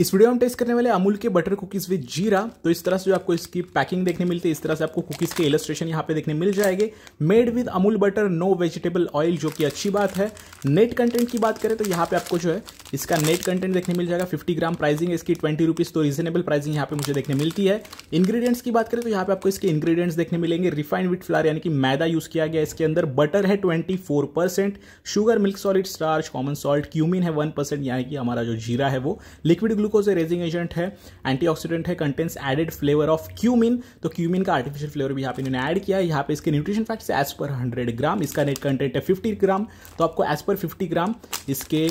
इस वीडियो हम टेस्ट करने वाले अमूल के बटर कुकीज़ विद जीरा तो इस तरह से जो आपको इसकी पैकिंग देखने मिलती है इस तरह से आपको कुकीज़ के इलस्ट्रेशन यहाँ पे देखने मिल जाएंगे made with Amul butter no vegetable oil जो कि अच्छी बात है नेट कंटेंट की बात करें तो यहाँ पे आपको जो है इसका नेट कंटेंट देखने मिल जाएगा 50 ग्राम प्राइसिंग है इसकी ट्वेंटी रुपीज़ तो रीजनेबल प्राइसिंग यहाँ पे मुझे देखने मिलती है इंग्रेडिएंट्स की बात करें तो यहाँ पे आपको इसके इंग्रेडिएंट्स देखने मिलेंगे रिफाइंड विट फ्लार यानी कि मैदा यूज़ किया गया इसके अंदर बटर है twenty four percent sugar milk solid starch common salt cumin है वन परसेंट यानी कि हमारा जो जीरा है वो लिक्विड ग्लूकोज रेजिंग एजेंट है एंटी है contents added flavour of cumin तो क्यूमिन का आर्टिफिशियल फ्लेवर भी यहाँ पे इन्होंने एड किया यहाँ पे इसके nutrition facts as per hundred gram इसका नेट कंटेंट है फिफ्टी ग्राम तो आपको एज पर फिफ्टी ग्राम इसके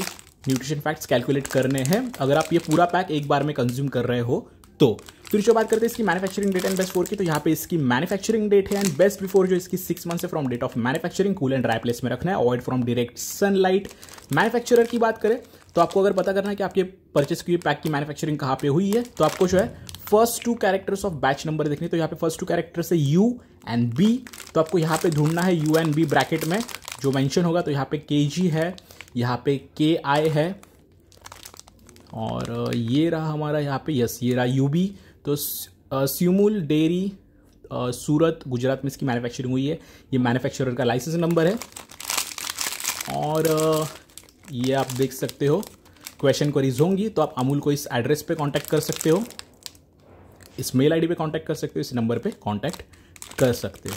न्यूट्रिशन फैक्ट्स कैलकुलेट करने हैं अगर आप ये पूरा पैक एक बार में कंज्यूम कर रहे हो तो फिर जो बात करते हैं इसकी manufacturing date and best for की तो यहाँ पे इसकी मैन्युफैक्चरिंग डेट है एंड बेस्ट बिफोर जो इसकी सिक्स मंथ है from date of manufacturing cool and dry place में रखना है avoid from direct sunlight manufacturer की बात करें तो आपको अगर पता करना है कि आपके परचेस की पैक की मैन्युफैक्चरिंग कहाँ पे हुई है तो आपको जो है first two characters of batch number देखने तो यहाँ पे फर्स्ट टू कैरेक्टर्स है यू एंड बी तो आपको यहाँ पे ढूंढना है यू एंड बी ब्रैकेट में जो मेंशन होगा तो यहाँ पे के जी है यहाँ पे के आई है और ये रहा हमारा यहाँ पे यस ये रहा यू बी तो स्यूमुल डेरी सूरत गुजरात में इसकी मैन्युफैक्चरिंग हुई है ये मैन्युफैक्चरर का लाइसेंस नंबर है और ये आप देख सकते हो क्वेश्चन क्वेरीज होंगी तो आप अमूल को इस एड्रेस पे कांटेक्ट कर सकते हो इस मेल आईडी पे कांटेक्ट कर सकते हो इस नंबर पे कांटेक्ट कर सकते हो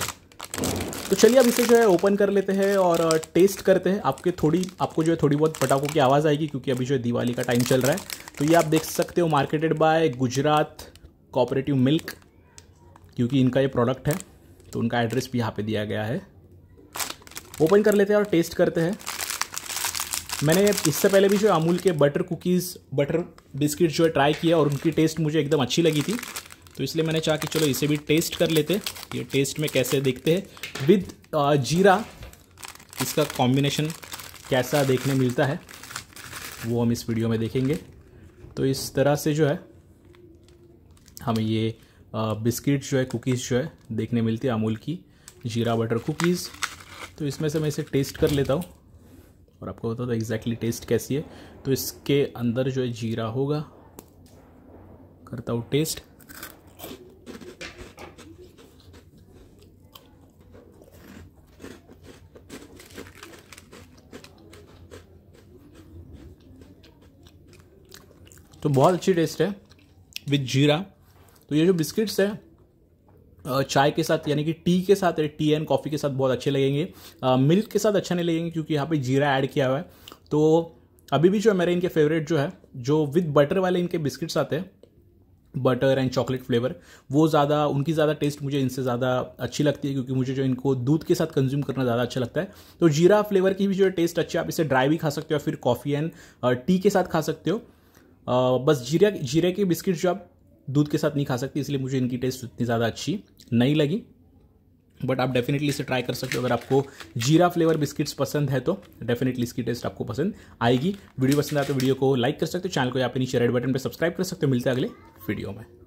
तो चलिए अब इसे जो है ओपन कर लेते हैं और टेस्ट करते हैं आपके थोड़ी आपको जो है थोड़ी बहुत पटाखों की आवाज़ आएगी क्योंकि अभी जो है दिवाली का टाइम चल रहा है तो ये आप देख सकते हो marketed by Gujarat cooperative milk क्योंकि इनका ये प्रोडक्ट है तो उनका एड्रेस भी यहाँ पे दिया गया है ओपन कर लेते हैं और टेस्ट करते हैं मैंने इससे पहले भी जो अमूल के बटर कुकीज़ बटर बिस्किट जो है ट्राई किया और उनकी टेस्ट मुझे एकदम अच्छी लगी थी तो इसलिए मैंने चाहा कि चलो इसे भी टेस्ट कर लेते ये टेस्ट में कैसे देखते हैं विद जीरा इसका कॉम्बिनेशन कैसा देखने मिलता है वो हम इस वीडियो में देखेंगे तो इस तरह से जो है हमें ये बिस्किट जो है कुकीज़ जो है देखने मिलती है अमूल की जीरा बटर कुकीज़ तो इसमें से मैं इसे टेस्ट कर लेता हूँ और आपको बताता हूँ एग्जैक्टली टेस्ट कैसी है तो इसके अंदर जो है जीरा होगा करता हूँ टेस्ट तो बहुत अच्छी टेस्ट है विद जीरा तो ये जो बिस्किट्स है चाय के साथ यानी कि टी के साथ टी एंड कॉफ़ी के साथ बहुत अच्छे लगेंगे मिल्क के साथ अच्छा नहीं लगेंगे क्योंकि यहाँ पे जीरा ऐड किया हुआ है तो अभी भी जो है मेरे इनके फेवरेट जो है जो विद बटर वाले इनके बिस्किट्स आते हैं बटर एंड चॉकलेट फ्लेवर वो ज़्यादा उनकी ज़्यादा टेस्ट मुझे इनसे ज़्यादा अच्छी लगती है क्योंकि मुझे जो इनको दूध के साथ कंज्यूम करना ज़्यादा अच्छा लगता है तो जीरा फ्लेवर की भी जो टेस्ट अच्छी है आप इसे ड्राई भी खा सकते हो या फिर कॉफ़ी एंड टी के साथ खा सकते हो बस जीरा जीरा के बिस्किट जो आप दूध के साथ नहीं खा सकते इसलिए मुझे इनकी टेस्ट इतनी ज़्यादा अच्छी नहीं लगी बट आप डेफिनेटली इसे ट्राई कर सकते हो अगर आपको जीरा फ्लेवर बिस्किट्स पसंद है तो डेफिनेटली इसकी टेस्ट आपको पसंद आएगी वीडियो पसंद आए तो वीडियो को लाइक कर सकते हो चैनल को यहाँ पे नीचे रेड बटन पर सब्सक्राइब कर सकते हो मिलते हैं अगले वीडियो में